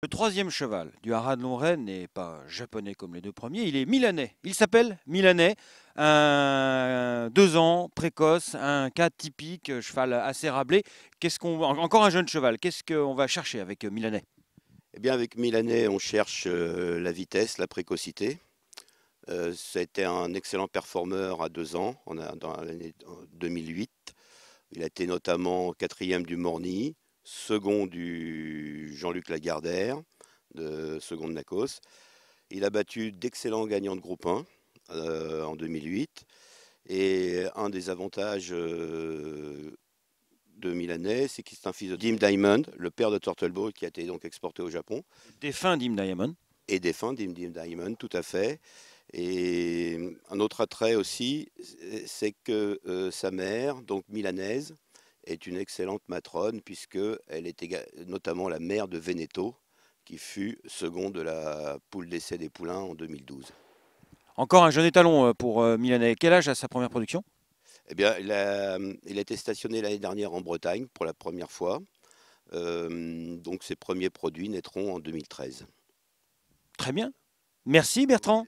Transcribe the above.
Le troisième cheval du de Longren n'est pas japonais comme les deux premiers, il est milanais. Il s'appelle Milanais, un deux ans, précoce, un cas typique, cheval assez rablé. Qu'est-ce qu'on encore un jeune cheval Qu'est-ce qu'on va chercher avec euh, Milanais Eh bien, avec Milanais, on cherche euh, la vitesse, la précocité. Euh, ça a été un excellent performeur à deux ans, on dans l'année 2008. Il a été notamment quatrième du Morny second du Jean-Luc Lagardère, de second de Nacos. Il a battu d'excellents gagnants de groupe 1 euh, en 2008. Et un des avantages euh, de Milanais, c'est qu'il est un fils de Dim Diamond, le père de Ball, qui a été donc exporté au Japon. Défunt Dim Diamond. Et défunt Dim Diamond, tout à fait. Et un autre attrait aussi, c'est que euh, sa mère, donc milanaise, est une excellente matrone, puisqu'elle est notamment la mère de Veneto, qui fut second de la poule d'essai des Poulains en 2012. Encore un jeune étalon euh, pour euh, Milanet. Quel âge a sa première production eh bien, il a, été stationné l'année dernière en Bretagne pour la première fois. Euh, donc ses premiers produits naîtront en 2013. Très bien. Merci Bertrand.